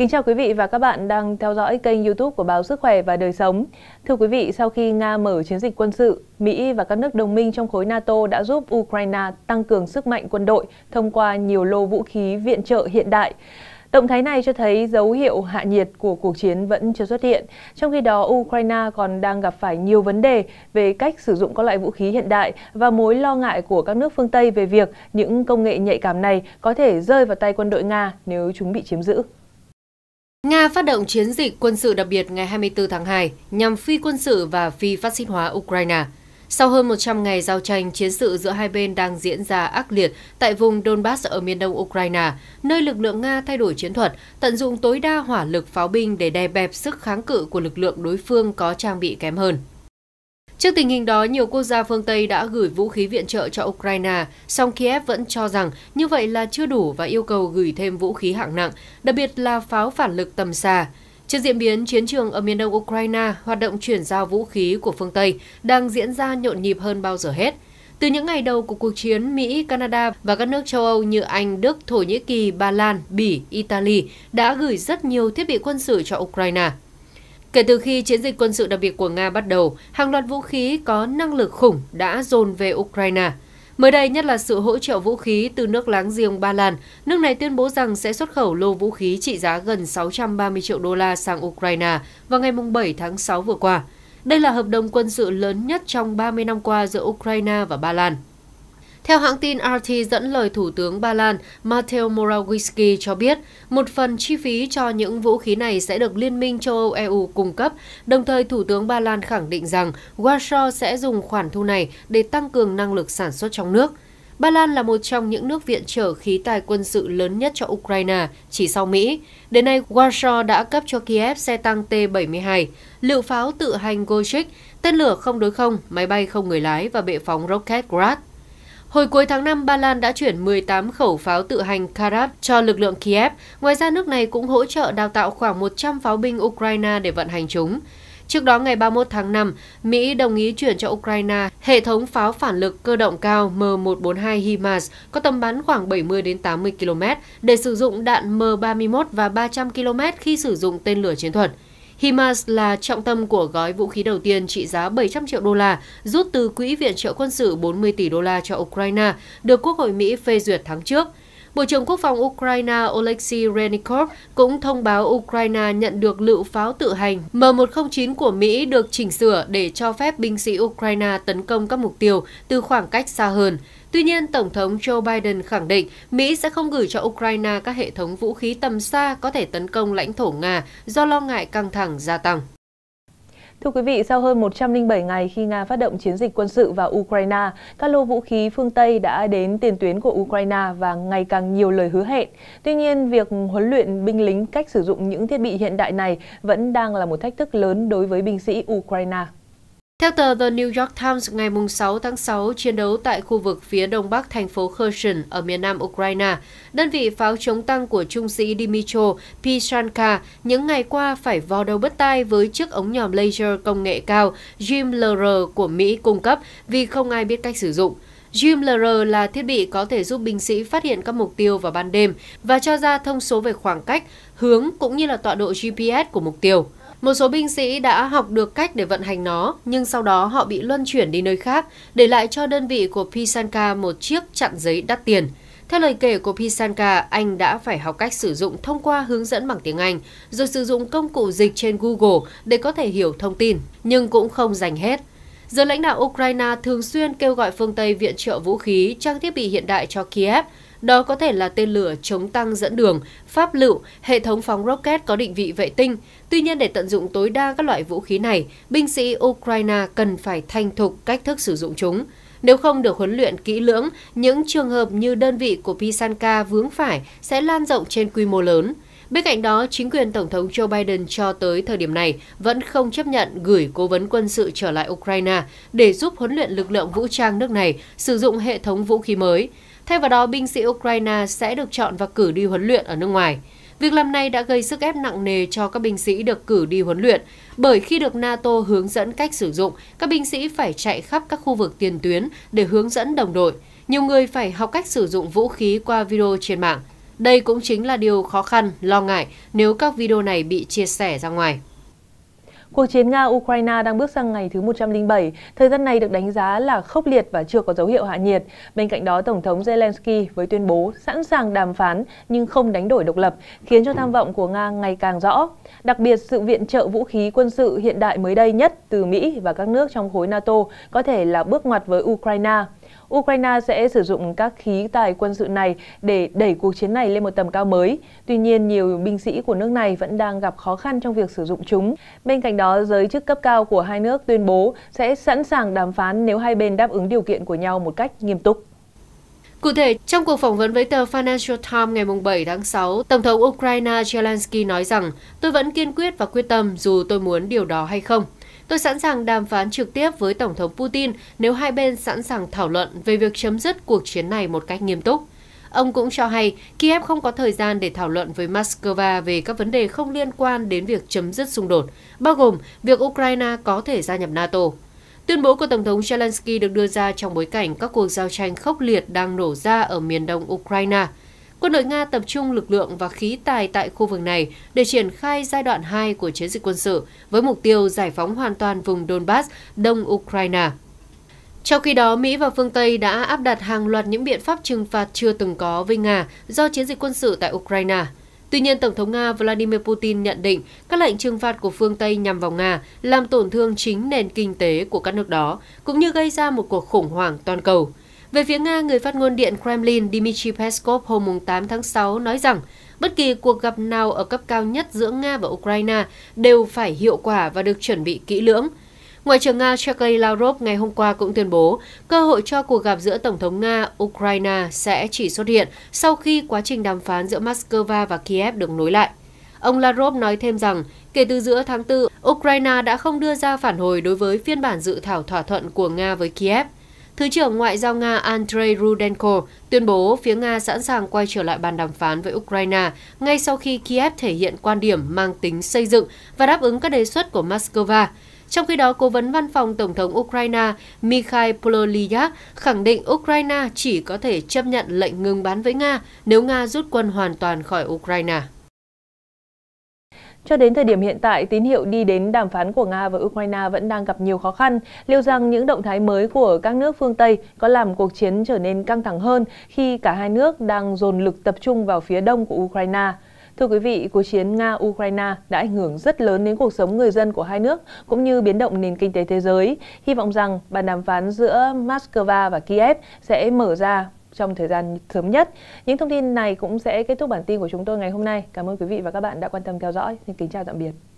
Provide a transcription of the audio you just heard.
Kính chào quý vị và các bạn đang theo dõi kênh YouTube của báo Sức khỏe và Đời sống. Thưa quý vị, sau khi Nga mở chiến dịch quân sự, Mỹ và các nước đồng minh trong khối NATO đã giúp Ukraine tăng cường sức mạnh quân đội thông qua nhiều lô vũ khí viện trợ hiện đại. Động thái này cho thấy dấu hiệu hạ nhiệt của cuộc chiến vẫn chưa xuất hiện, trong khi đó Ukraine còn đang gặp phải nhiều vấn đề về cách sử dụng các loại vũ khí hiện đại và mối lo ngại của các nước phương Tây về việc những công nghệ nhạy cảm này có thể rơi vào tay quân đội Nga nếu chúng bị chiếm giữ. Nga phát động chiến dịch quân sự đặc biệt ngày 24 tháng 2 nhằm phi quân sự và phi phát xít hóa Ukraine. Sau hơn 100 ngày giao tranh, chiến sự giữa hai bên đang diễn ra ác liệt tại vùng Donbass ở miền đông Ukraine, nơi lực lượng Nga thay đổi chiến thuật, tận dụng tối đa hỏa lực pháo binh để đè bẹp sức kháng cự của lực lượng đối phương có trang bị kém hơn. Trước tình hình đó, nhiều quốc gia phương Tây đã gửi vũ khí viện trợ cho Ukraine, song Kiev vẫn cho rằng như vậy là chưa đủ và yêu cầu gửi thêm vũ khí hạng nặng, đặc biệt là pháo phản lực tầm xa. Trước diễn biến chiến trường ở miền đông Ukraine, hoạt động chuyển giao vũ khí của phương Tây đang diễn ra nhộn nhịp hơn bao giờ hết. Từ những ngày đầu của cuộc chiến, Mỹ, Canada và các nước châu Âu như Anh, Đức, Thổ Nhĩ Kỳ, Ba Lan, Bỉ, Italy đã gửi rất nhiều thiết bị quân sự cho Ukraine. Kể từ khi chiến dịch quân sự đặc biệt của Nga bắt đầu, hàng loạt vũ khí có năng lực khủng đã dồn về Ukraine. Mới đây nhất là sự hỗ trợ vũ khí từ nước láng giềng Ba Lan, nước này tuyên bố rằng sẽ xuất khẩu lô vũ khí trị giá gần 630 triệu đô la sang Ukraine vào ngày 7 tháng 6 vừa qua. Đây là hợp đồng quân sự lớn nhất trong 30 năm qua giữa Ukraine và Ba Lan. Theo hãng tin RT dẫn lời Thủ tướng Ba Lan Mateo Morawiecki cho biết, một phần chi phí cho những vũ khí này sẽ được Liên minh châu Âu EU cung cấp, đồng thời Thủ tướng Ba Lan khẳng định rằng Warsaw sẽ dùng khoản thu này để tăng cường năng lực sản xuất trong nước. Ba Lan là một trong những nước viện trợ khí tài quân sự lớn nhất cho Ukraine, chỉ sau Mỹ. Đến nay, Warsaw đã cấp cho Kiev xe tăng T-72, lựu pháo tự hành Goshik, tên lửa không đối không, máy bay không người lái và bệ phóng Rocket Grad. Hồi cuối tháng 5, Ba Lan đã chuyển 18 khẩu pháo tự hành Karat cho lực lượng Kiev. Ngoài ra, nước này cũng hỗ trợ đào tạo khoảng 100 pháo binh Ukraine để vận hành chúng. Trước đó, ngày 31 tháng 5, Mỹ đồng ý chuyển cho Ukraine hệ thống pháo phản lực cơ động cao M142 HIMARS có tầm bắn khoảng 70-80 km để sử dụng đạn M31 và 300 km khi sử dụng tên lửa chiến thuật. Himars là trọng tâm của gói vũ khí đầu tiên trị giá 700 triệu đô la rút từ Quỹ viện trợ quân sự 40 tỷ đô la cho Ukraine, được Quốc hội Mỹ phê duyệt tháng trước. Bộ trưởng Quốc phòng Ukraine Oleksiy Renikov cũng thông báo Ukraine nhận được lựu pháo tự hành M109 của Mỹ được chỉnh sửa để cho phép binh sĩ Ukraine tấn công các mục tiêu từ khoảng cách xa hơn. Tuy nhiên, Tổng thống Joe Biden khẳng định Mỹ sẽ không gửi cho Ukraine các hệ thống vũ khí tầm xa có thể tấn công lãnh thổ Nga do lo ngại căng thẳng gia tăng. Thưa quý vị, sau hơn 107 ngày khi Nga phát động chiến dịch quân sự vào Ukraine, các lô vũ khí phương Tây đã đến tiền tuyến của Ukraine và ngày càng nhiều lời hứa hẹn. Tuy nhiên, việc huấn luyện binh lính cách sử dụng những thiết bị hiện đại này vẫn đang là một thách thức lớn đối với binh sĩ Ukraine. Theo tờ The New York Times, ngày 6 tháng 6, chiến đấu tại khu vực phía đông bắc thành phố Kherson ở miền nam Ukraine, đơn vị pháo chống tăng của trung sĩ Dmitro Pishanka những ngày qua phải vò đầu bứt tai với chiếc ống nhòm laser công nghệ cao GMLR của Mỹ cung cấp vì không ai biết cách sử dụng. GMLR là thiết bị có thể giúp binh sĩ phát hiện các mục tiêu vào ban đêm và cho ra thông số về khoảng cách, hướng cũng như là tọa độ GPS của mục tiêu. Một số binh sĩ đã học được cách để vận hành nó, nhưng sau đó họ bị luân chuyển đi nơi khác, để lại cho đơn vị của Pisanka một chiếc chặn giấy đắt tiền. Theo lời kể của Pisanka, anh đã phải học cách sử dụng thông qua hướng dẫn bằng tiếng Anh, rồi sử dụng công cụ dịch trên Google để có thể hiểu thông tin, nhưng cũng không dành hết. Giới lãnh đạo Ukraine thường xuyên kêu gọi phương Tây viện trợ vũ khí, trang thiết bị hiện đại cho Kiev, đó có thể là tên lửa chống tăng dẫn đường, pháp lựu, hệ thống phóng rocket có định vị vệ tinh. Tuy nhiên, để tận dụng tối đa các loại vũ khí này, binh sĩ Ukraine cần phải thành thục cách thức sử dụng chúng. Nếu không được huấn luyện kỹ lưỡng, những trường hợp như đơn vị của Pisanka vướng phải sẽ lan rộng trên quy mô lớn. Bên cạnh đó, chính quyền Tổng thống Joe Biden cho tới thời điểm này vẫn không chấp nhận gửi cố vấn quân sự trở lại Ukraine để giúp huấn luyện lực lượng vũ trang nước này sử dụng hệ thống vũ khí mới. Thay vào đó, binh sĩ Ukraine sẽ được chọn và cử đi huấn luyện ở nước ngoài. Việc làm này đã gây sức ép nặng nề cho các binh sĩ được cử đi huấn luyện, bởi khi được NATO hướng dẫn cách sử dụng, các binh sĩ phải chạy khắp các khu vực tiền tuyến để hướng dẫn đồng đội. Nhiều người phải học cách sử dụng vũ khí qua video trên mạng. Đây cũng chính là điều khó khăn, lo ngại nếu các video này bị chia sẻ ra ngoài. Cuộc chiến Nga-Ukraine đang bước sang ngày thứ 107, thời gian này được đánh giá là khốc liệt và chưa có dấu hiệu hạ nhiệt. Bên cạnh đó, Tổng thống Zelensky với tuyên bố sẵn sàng đàm phán nhưng không đánh đổi độc lập, khiến cho tham vọng của Nga ngày càng rõ. Đặc biệt, sự viện trợ vũ khí quân sự hiện đại mới đây nhất từ Mỹ và các nước trong khối NATO có thể là bước ngoặt với Ukraine. Ukraine sẽ sử dụng các khí tài quân sự này để đẩy cuộc chiến này lên một tầm cao mới. Tuy nhiên, nhiều binh sĩ của nước này vẫn đang gặp khó khăn trong việc sử dụng chúng. Bên cạnh đó, giới chức cấp cao của hai nước tuyên bố sẽ sẵn sàng đàm phán nếu hai bên đáp ứng điều kiện của nhau một cách nghiêm túc. Cụ thể, trong cuộc phỏng vấn với tờ Financial Times ngày 7 tháng 6, Tổng thống Ukraine Zelensky nói rằng tôi vẫn kiên quyết và quyết tâm dù tôi muốn điều đó hay không. Tôi sẵn sàng đàm phán trực tiếp với Tổng thống Putin nếu hai bên sẵn sàng thảo luận về việc chấm dứt cuộc chiến này một cách nghiêm túc. Ông cũng cho hay Kiev không có thời gian để thảo luận với Moscow về các vấn đề không liên quan đến việc chấm dứt xung đột, bao gồm việc Ukraine có thể gia nhập NATO. Tuyên bố của Tổng thống Zelensky được đưa ra trong bối cảnh các cuộc giao tranh khốc liệt đang nổ ra ở miền đông Ukraine – Quân đội Nga tập trung lực lượng và khí tài tại khu vực này để triển khai giai đoạn 2 của chiến dịch quân sự với mục tiêu giải phóng hoàn toàn vùng Donbass, đông Ukraine. Trong khi đó, Mỹ và phương Tây đã áp đặt hàng loạt những biện pháp trừng phạt chưa từng có với Nga do chiến dịch quân sự tại Ukraine. Tuy nhiên, Tổng thống Nga Vladimir Putin nhận định các lệnh trừng phạt của phương Tây nhằm vào Nga làm tổn thương chính nền kinh tế của các nước đó, cũng như gây ra một cuộc khủng hoảng toàn cầu. Về phía Nga, người phát ngôn Điện Kremlin Dmitry Peskov hôm 8 tháng 6 nói rằng bất kỳ cuộc gặp nào ở cấp cao nhất giữa Nga và Ukraine đều phải hiệu quả và được chuẩn bị kỹ lưỡng. Ngoại trưởng Nga Sergei Lavrov ngày hôm qua cũng tuyên bố cơ hội cho cuộc gặp giữa Tổng thống Nga-Ukraine sẽ chỉ xuất hiện sau khi quá trình đàm phán giữa Moscow và Kiev được nối lại. Ông Lavrov nói thêm rằng, kể từ giữa tháng 4, Ukraine đã không đưa ra phản hồi đối với phiên bản dự thảo thỏa thuận của Nga với Kiev – Thứ trưởng Ngoại giao Nga Andrei Rudenko tuyên bố phía Nga sẵn sàng quay trở lại bàn đàm phán với Ukraine ngay sau khi Kiev thể hiện quan điểm mang tính xây dựng và đáp ứng các đề xuất của Moscow. Trong khi đó, Cố vấn Văn phòng Tổng thống Ukraine Mikhail Pololyak khẳng định Ukraine chỉ có thể chấp nhận lệnh ngừng bắn với Nga nếu Nga rút quân hoàn toàn khỏi Ukraine. Cho đến thời điểm hiện tại, tín hiệu đi đến đàm phán của Nga và Ukraine vẫn đang gặp nhiều khó khăn. Liệu rằng những động thái mới của các nước phương Tây có làm cuộc chiến trở nên căng thẳng hơn khi cả hai nước đang dồn lực tập trung vào phía đông của Ukraine? Thưa quý vị, cuộc chiến Nga-Ukraine đã ảnh hưởng rất lớn đến cuộc sống người dân của hai nước cũng như biến động nền kinh tế thế giới. Hy vọng rằng bàn đàm phán giữa Moscow và Kiev sẽ mở ra trong thời gian sớm nhất. Những thông tin này cũng sẽ kết thúc bản tin của chúng tôi ngày hôm nay. Cảm ơn quý vị và các bạn đã quan tâm theo dõi. Xin kính chào tạm biệt.